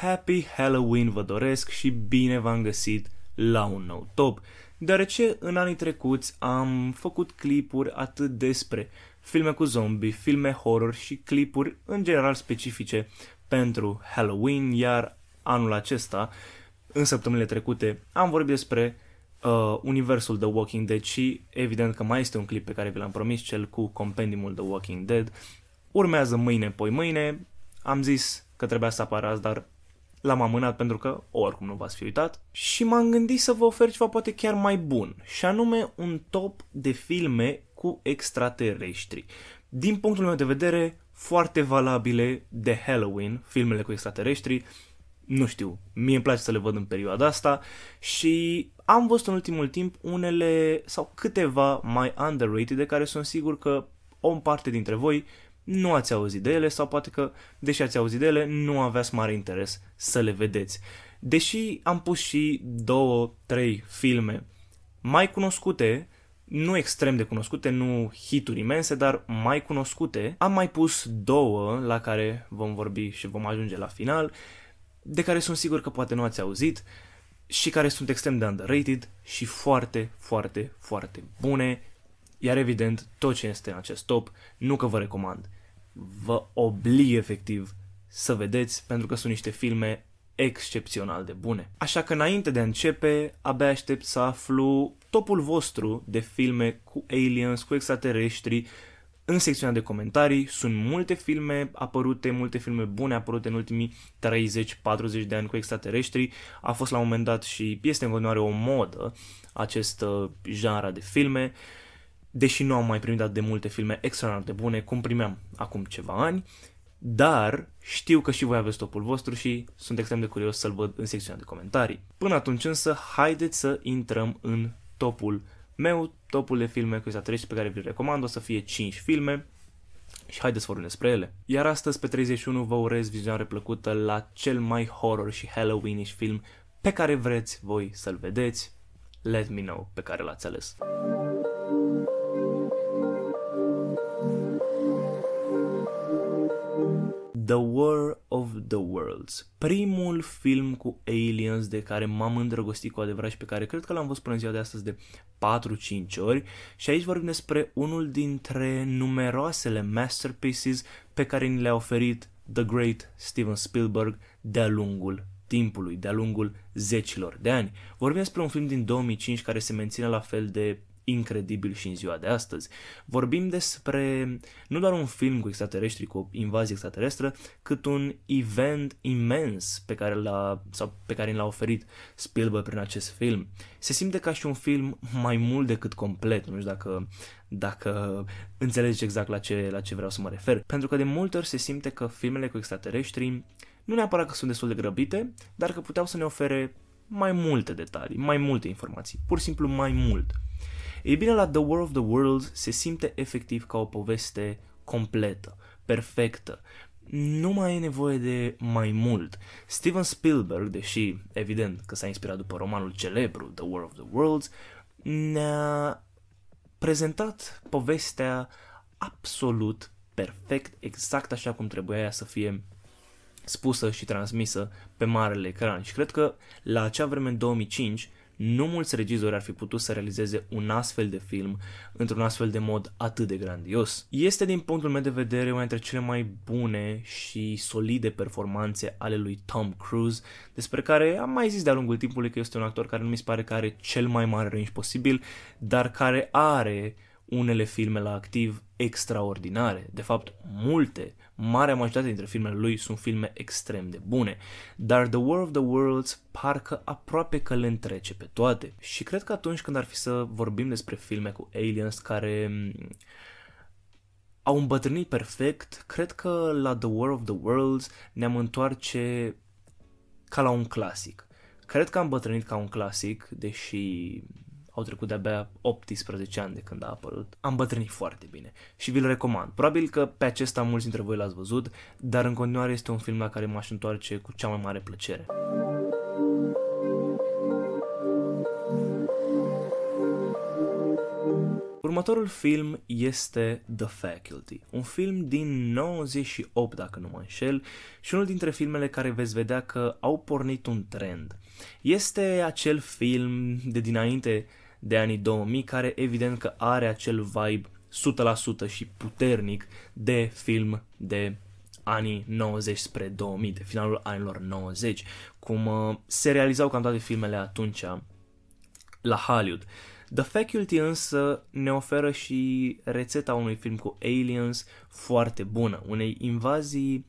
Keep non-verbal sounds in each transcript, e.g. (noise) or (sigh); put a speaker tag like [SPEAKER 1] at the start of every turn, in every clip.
[SPEAKER 1] Happy Halloween vă doresc și bine v-am găsit la un nou top, deoarece în anii trecuți am făcut clipuri atât despre filme cu zombie, filme horror și clipuri în general specifice pentru Halloween, iar anul acesta, în săptămânile trecute, am vorbit despre uh, universul The Walking Dead și evident că mai este un clip pe care vi l-am promis, cel cu compendiumul The Walking Dead. Urmează mâine, poi mâine. Am zis că trebuia să apară azi, dar l-am amânat pentru că oricum nu v-ați fi uitat și m-am gândit să vă ofer ceva poate chiar mai bun și anume un top de filme cu extraterestri. Din punctul meu de vedere, foarte valabile de Halloween, filmele cu extraterestri, nu știu, mie îmi place să le văd în perioada asta și am văzut în ultimul timp unele sau câteva mai underrated de care sunt sigur că o parte dintre voi nu ați auzit de ele sau poate că, deși ați auzit de ele, nu aveați mare interes să le vedeți. Deși am pus și două, trei filme mai cunoscute, nu extrem de cunoscute, nu hituri imense, dar mai cunoscute, am mai pus două la care vom vorbi și vom ajunge la final, de care sunt sigur că poate nu ați auzit și care sunt extrem de underrated și foarte, foarte, foarte bune iar evident, tot ce este în acest top, nu că vă recomand, vă oblig efectiv să vedeți pentru că sunt niște filme excepțional de bune. Așa că înainte de a începe, abia aștept să aflu topul vostru de filme cu aliens, cu extraterestri, în secțiunea de comentarii sunt multe filme apărute, multe filme bune apărute în ultimii 30-40 de ani cu extraterestri. A fost la un moment dat și este în continuare o modă acest uh, genre de filme. Uh, deși nu am mai primit atât de multe filme extraordinar de bune cum primeam acum ceva ani, dar știu că și voi aveți topul vostru și sunt extrem de curios să-l văd în secțiunea de comentarii. Până atunci însă, haideți să intrăm în topul meu, topul de filme cu 13 pe care vi recomand, o să fie 5 filme și haideți să vorbim despre ele. Iar astăzi, pe 31, vă urez vizionare plăcută la cel mai horror și Halloweenish film pe care vreți voi să-l vedeți. Let me know pe care l-ați ales. The War of the Worlds, primul film cu aliens de care m-am îndrăgostit cu adevărat și pe care cred că l-am văzut până în ziua de astăzi de 4-5 ori și aici vorbim despre unul dintre numeroasele masterpieces pe care ni le-a oferit The Great Steven Spielberg de-a lungul timpului, de-a lungul zecilor de ani. Vorbim despre un film din 2005 care se menține la fel de incredibil și în ziua de astăzi. Vorbim despre nu doar un film cu extraterestri, cu o invazie extraterestră, cât un event imens pe care l-a, sau pe care l-a oferit Spielberg prin acest film. Se simte ca și un film mai mult decât complet, nu știu dacă, dacă înțelegeți exact la ce, la ce vreau să mă refer. Pentru că de multe ori se simte că filmele cu extraterestri nu neapărat că sunt destul de grăbite, dar că puteau să ne ofere mai multe detalii, mai multe informații, pur și simplu mai mult. Ei bine, la The War of the Worlds se simte efectiv ca o poveste completă, perfectă. Nu mai e nevoie de mai mult. Steven Spielberg, deși evident că s-a inspirat după romanul celebru The War of the Worlds, ne-a prezentat povestea absolut perfect, exact așa cum trebuia ea să fie spusă și transmisă pe marele ecran. Și cred că la acea vreme în 2005 nu mulți regizori ar fi putut să realizeze un astfel de film într-un astfel de mod atât de grandios. Este din punctul meu de vedere una dintre cele mai bune și solide performanțe ale lui Tom Cruise, despre care am mai zis de-a lungul timpului că este un actor care nu mi se pare că are cel mai mare range posibil, dar care are unele filme la activ extraordinare, de fapt multe Marea majoritate dintre filmele lui sunt filme extrem de bune, dar The War of the Worlds parcă aproape că le întrece pe toate. Și cred că atunci când ar fi să vorbim despre filme cu aliens care mm, au îmbătrânit perfect, cred că la The War of the Worlds ne-am întoarce ca la un clasic. Cred că am bătrânit ca un clasic, deși au trecut de-abia 18 ani de când a apărut. Am bătrânit foarte bine și vi-l recomand. Probabil că pe acesta mulți dintre voi l-ați văzut, dar în continuare este un film la care m-aș întoarce cu cea mai mare plăcere. Următorul film este The Faculty, un film din 98 dacă nu mă înșel și unul dintre filmele care veți vedea că au pornit un trend. Este acel film de dinainte de anii 2000, care evident că are acel vibe 100% și puternic de film de anii 90 spre 2000, de finalul anilor 90, cum uh, se realizau cam toate filmele atunci uh, la Hollywood. The Faculty însă ne oferă și rețeta unui film cu aliens foarte bună, unei invazii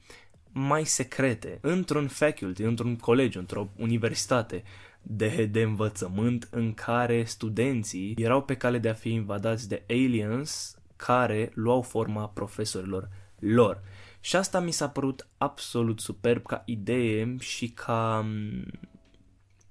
[SPEAKER 1] mai secrete, într-un faculty, într-un colegiu, într-o universitate, de, de învățământ în care studenții erau pe cale de a fi invadați de aliens care luau forma profesorilor lor. Și asta mi s-a părut absolut superb ca idee și ca mm,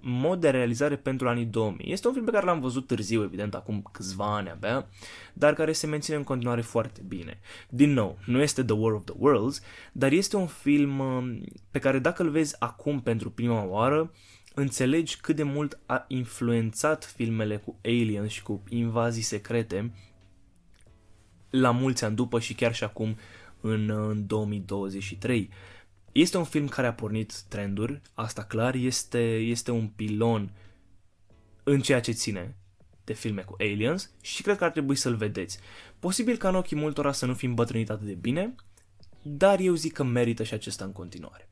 [SPEAKER 1] mod de realizare pentru anii 2000. Este un film pe care l-am văzut târziu, evident, acum câțiva ani abia, dar care se menține în continuare foarte bine. Din nou, nu este The War of the Worlds, dar este un film mm, pe care dacă îl vezi acum pentru prima oară, uh, înțelegi cât de mult a influențat filmele cu aliens și cu invazii secrete la mulți ani după și chiar și acum în, în 2023. Este un film care a pornit trenduri, asta clar, este, este un pilon în ceea ce ține de filme cu aliens și cred că ar trebui să-l vedeți. Posibil ca în ochii multora să nu fim bătrânit atât de bine, dar eu zic că merită și acesta în continuare.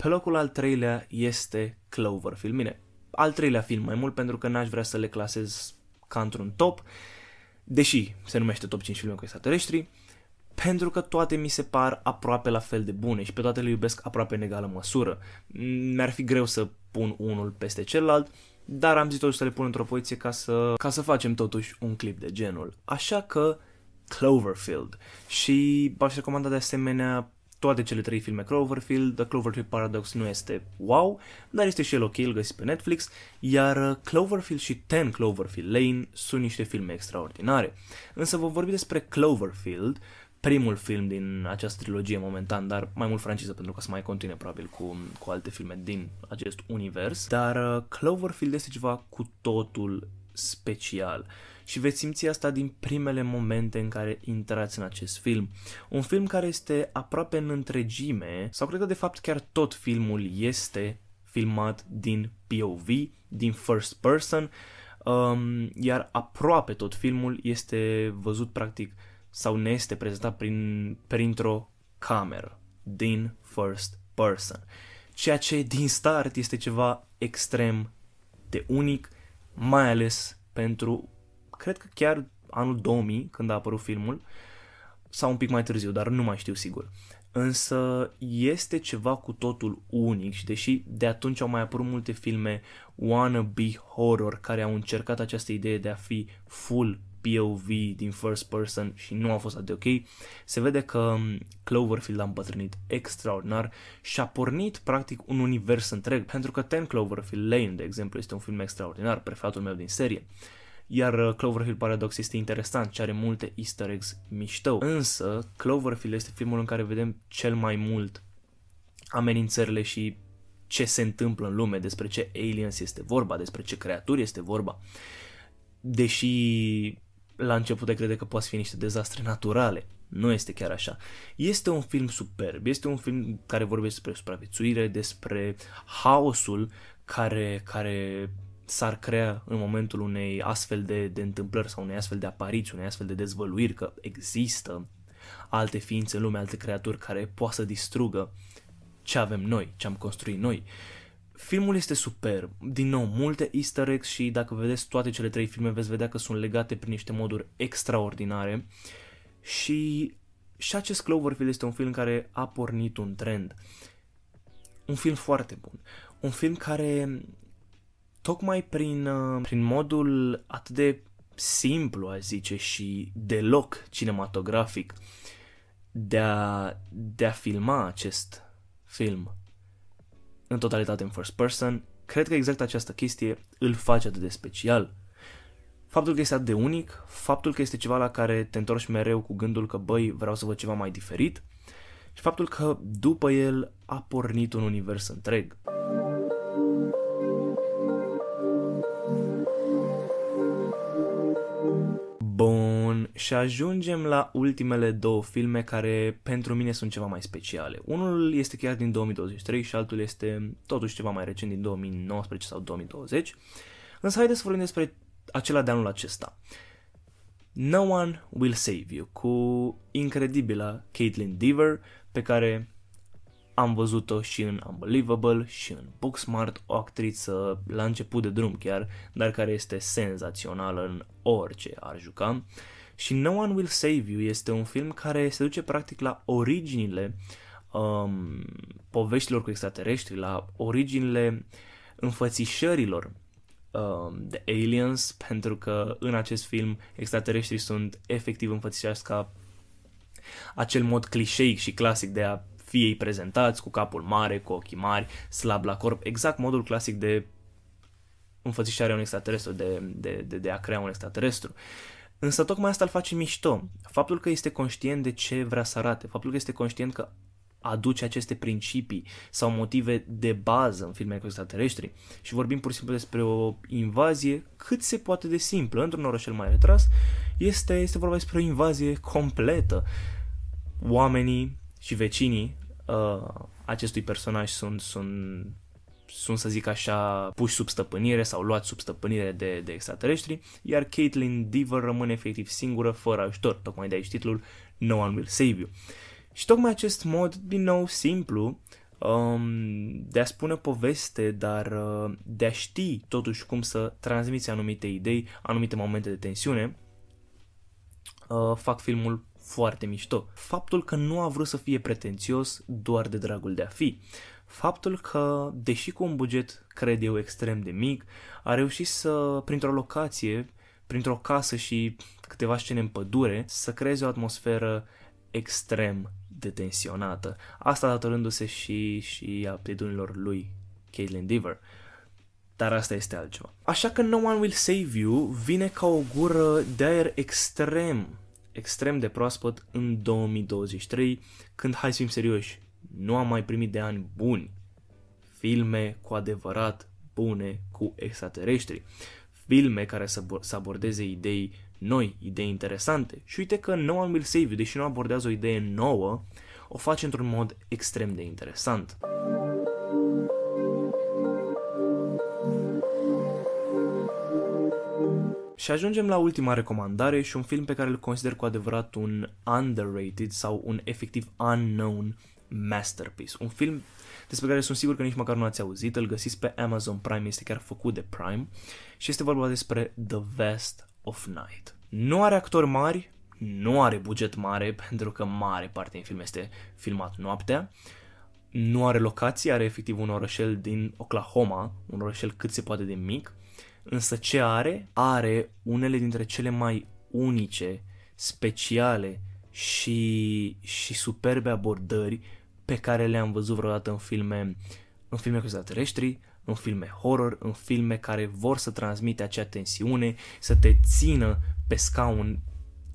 [SPEAKER 1] Pe locul al treilea este Cloverfield. Bine, al treilea film mai mult pentru că n-aș vrea să le clasez ca într-un top, deși se numește top 5 filme cu extraterestri, pentru că toate mi se par aproape la fel de bune și pe toate le iubesc aproape în egală măsură. Mm, mi-ar fi greu să pun unul peste celălalt, dar am zis totuși să le pun într-o poziție ca să, ca să facem totuși un clip de genul. Așa că Cloverfield și v-aș recomanda de asemenea toate cele trei filme Cloverfield, The Cloverfield Paradox nu este wow, dar este și el ok, îl găsiți pe Netflix, iar uh, Cloverfield și Ten Cloverfield Lane sunt niște filme extraordinare. Însă vă vorbi despre Cloverfield, primul film din această trilogie momentan, dar mai mult franciză pentru că să mai continue probabil cu, cu alte filme din acest univers, dar uh, Cloverfield este ceva cu totul special și veți simți asta din primele momente în care intrați în acest film. Un film care este aproape în întregime, sau cred că de fapt chiar tot filmul este filmat din POV, din first person, um, iar aproape tot filmul este văzut practic sau ne este prezentat prin, printr-o cameră din first person. Ceea ce din start este ceva extrem de unic mai ales pentru, cred că chiar anul 2000, când a apărut filmul, sau un pic mai târziu, dar nu mai știu sigur. Însă este ceva cu totul unic și deși de atunci au mai apărut multe filme wannabe horror care au încercat această idee de a fi full POV din first person și nu a fost atât de ok, se vede că um, Cloverfield a îmbătrânit extraordinar și a pornit practic un univers întreg, pentru că Ten Cloverfield Lane, de exemplu, este un film extraordinar, preferatul meu din serie iar uh, Cloverfield Paradox este interesant și are multe easter eggs mișto. Însă, Cloverfield este filmul în care vedem cel mai mult amenințările și ce se întâmplă în lume, despre ce aliens este vorba, despre ce creaturi este vorba. Deși la început de crede că poate fi niște dezastre naturale. Nu este chiar așa. Este un film superb, este un film care vorbește despre supraviețuire, despre haosul care, care s-ar crea în momentul unei astfel de, de întâmplări sau unei astfel de apariții, unei astfel de dezvăluiri că există alte ființe în lume, alte creaturi care poate să distrugă ce avem noi, ce am construit noi. Uh, Filmul este superb. Din nou, multe easter eggs și dacă vedeți toate cele trei filme veți vedea că sunt legate prin niște moduri extraordinare. Și și acest Cloverfield este un film care a pornit un trend. Un film foarte bun. Un film care tocmai prin, uh, prin modul atât de simplu, a zice, și deloc cinematografic de a, de a filma acest film în totalitate în first person, cred că exact această chestie îl face atât de special. Faptul că este atât de unic, faptul că este ceva la care te întorci mereu cu gândul că băi, vreau să văd ceva mai diferit și faptul că după el a pornit un univers întreg. Și ajungem la ultimele două filme care pentru mine sunt ceva mai speciale. Unul este chiar din 2023 și altul este totuși ceva mai recent, din 2019 sau 2020. Însă haideți să vorbim despre acela de anul acesta. No One Will Save You cu incredibila Caitlin Dever pe care am văzut-o și în Unbelievable și în Booksmart, o actriță la început de drum chiar, dar care este senzațională în orice ar juca. Uh, și No One Will Save You este un film care se duce practic la originile um, poveștilor cu extraterestri, la originile înfățișărilor um, de aliens, pentru că în acest film extraterestrii sunt efectiv înfățișați ca acel mod clișeic și clasic de a fi ei prezentați cu capul mare, cu ochii mari, slab la corp, exact modul clasic de înfățișarea unui extraterestru, de, de, de, de a crea un extraterestru. Însă tocmai asta îl face mișto. Faptul că este conștient de ce vrea să arate, faptul că este conștient că aduce aceste principii sau motive de bază în filmele cu extraterestri și vorbim pur și simplu despre o invazie cât se poate de simplă într-un orășel mai retras, este, este vorba despre o invazie completă. Oamenii și vecinii uh, acestui personaj sunt, sunt sunt, să zic așa, puși sub stăpânire sau luați sub stăpânire de, de extraterestri, iar Caitlyn Deaver rămâne efectiv singură, fără ajutor, tocmai de aici titlul No One Will Save You. Și tocmai acest mod, din nou, simplu, um, de a spune poveste, dar uh, de a ști totuși cum să transmiți anumite idei, anumite momente de tensiune, uh, fac filmul foarte mișto. Faptul că nu a vrut să fie pretențios doar de dragul de a fi. Uh, faptul că, deși cu un buget, cred eu, extrem de mic, a reușit să, printr-o locație, printr-o casă și câteva scene în pădure, să creeze o atmosferă extrem de tensionată. Asta datorându-se și, și aptitudinilor lui, Caitlin Dever. Dar asta este altceva. Așa că No One Will Save You vine ca o gură de aer extrem, extrem de proaspăt în 2023, când, hai să fim serioși, nu am mai primit de ani buni filme cu adevărat bune cu extraterestri, filme care să, să abordeze idei noi, idei interesante. Și uite că Noah Will Save deși nu abordează o idee nouă, o face într-un mod extrem de interesant. Și ajungem la ultima recomandare și un film pe care îl consider cu adevărat un underrated sau un efectiv unknown Masterpiece, un film despre care sunt sigur că nici măcar nu ați auzit, îl găsiți pe Amazon Prime, este chiar făcut de Prime și este vorba despre The Vest of Night. Nu are actori mari, nu are buget mare, (laughs) pentru că mare parte din film este filmat noaptea, nu are locație, are efectiv un orășel din Oklahoma, un orășel cât se poate de mic, însă ce are? Are unele dintre cele mai unice, speciale și, și superbe abordări pe care le-am văzut vreodată în filme, în filme cu extraterestri, în filme horror, în filme care vor să transmite acea tensiune, să te țină pe scaun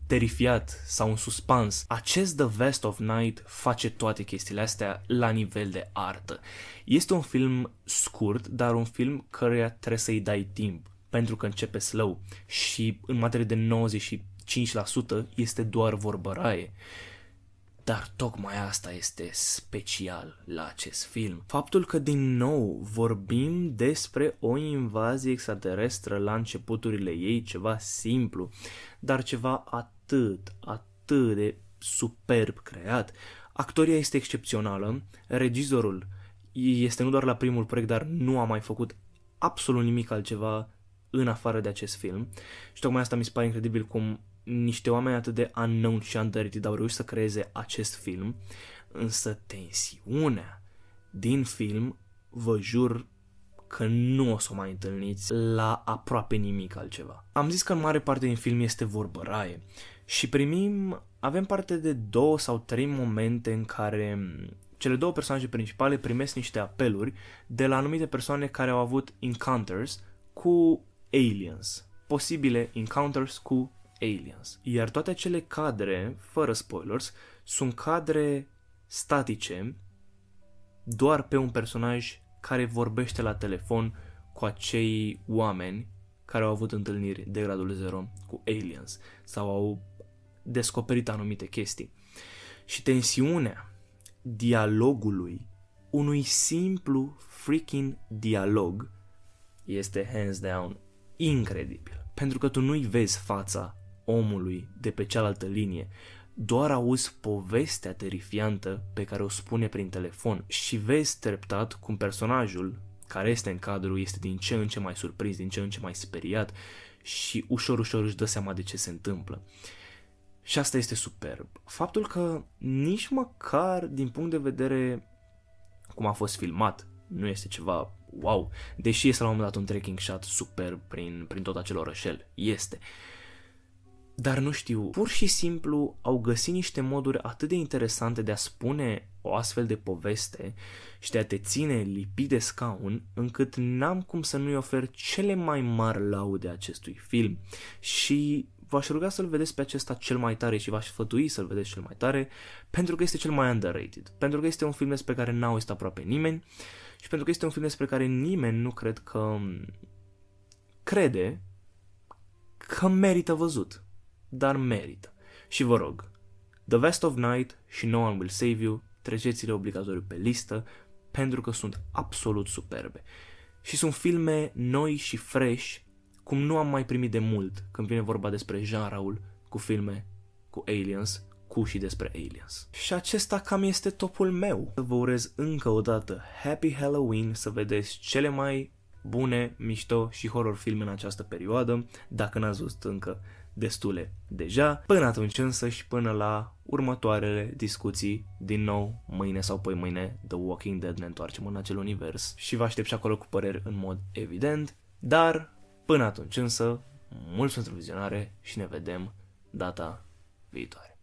[SPEAKER 1] terifiat sau un suspans. Acest The Vest of Night face toate chestiile astea la nivel de artă. Este un film scurt, dar un film căruia trebuie să-i dai timp pentru că începe slow și în materie de 90 5% este doar vorbăraie. Dar tocmai asta este special la acest film. Faptul că din nou vorbim despre o invazie extraterestră la începuturile ei, ceva simplu, dar ceva atât, atât de superb creat. Actoria este excepțională, regizorul este nu doar la primul proiect, dar nu a mai făcut absolut nimic altceva în afară de acest film. Și tocmai asta mi se pare incredibil cum niște oameni atât de unknown și underrated au reușit să creeze acest film, însă tensiunea din film, vă jur că nu o să o mai întâlniți la aproape nimic altceva. Am zis că în mare parte din film este vorbă raie și primim, avem parte de două sau trei momente în care cele două personaje principale primesc niște apeluri de la anumite persoane care au avut encounters cu aliens, posibile encounters cu Aliens. Iar toate acele cadre, fără spoilers, sunt cadre statice doar pe un personaj care vorbește la telefon cu acei oameni care au avut întâlniri de gradul 0 cu aliens sau au descoperit anumite chestii. Și tensiunea dialogului unui simplu freaking dialog este hands down incredibil. Pentru că tu nu-i vezi fața omului de pe cealaltă linie. Doar auzi povestea terifiantă pe care o spune prin telefon și vezi treptat cum personajul care este în cadru este din ce în ce mai surprins, din ce în ce mai speriat și ușor ușor își dă seama de ce se întâmplă. Și asta este superb. Faptul că nici măcar din punct de vedere cum a fost filmat, nu este ceva wow, deși este la un moment dat un tracking shot superb prin, prin tot acel orășel, este. Uh, dar nu știu, pur și simplu au găsit niște moduri atât de interesante de a spune o astfel de poveste și de a te ține lipit de scaun, încât n-am cum să nu-i ofer cele mai mari laude acestui film. Și v-aș ruga să-l vedeți pe acesta cel mai tare și v-aș fătui să-l vedeți cel mai tare, pentru că este cel mai underrated, pentru că este un film despre care n-a auzit aproape nimeni și pentru că este un film despre care nimeni nu cred că crede că merită văzut dar merită. Și vă rog, The Vest of Night și No One Will Save You, treceți-le obligatoriu pe listă, pentru că sunt absolut superbe. Și sunt filme noi și fresh, cum nu am mai primit de mult când vine vorba despre genre cu filme cu aliens, cu și despre aliens. Și acesta cam este topul meu. Vă urez încă o dată Happy Halloween, să vedeți cele mai bune, mișto și horror filme în această perioadă. Dacă n-ați văzut încă, destule deja. Până atunci însă și până la următoarele discuții, din nou, mâine sau poi mâine, The Walking Dead ne întoarcem în acel univers și vă aștept și acolo cu păreri în mod evident, dar până atunci însă, mulțumesc pentru vizionare și ne vedem data viitoare.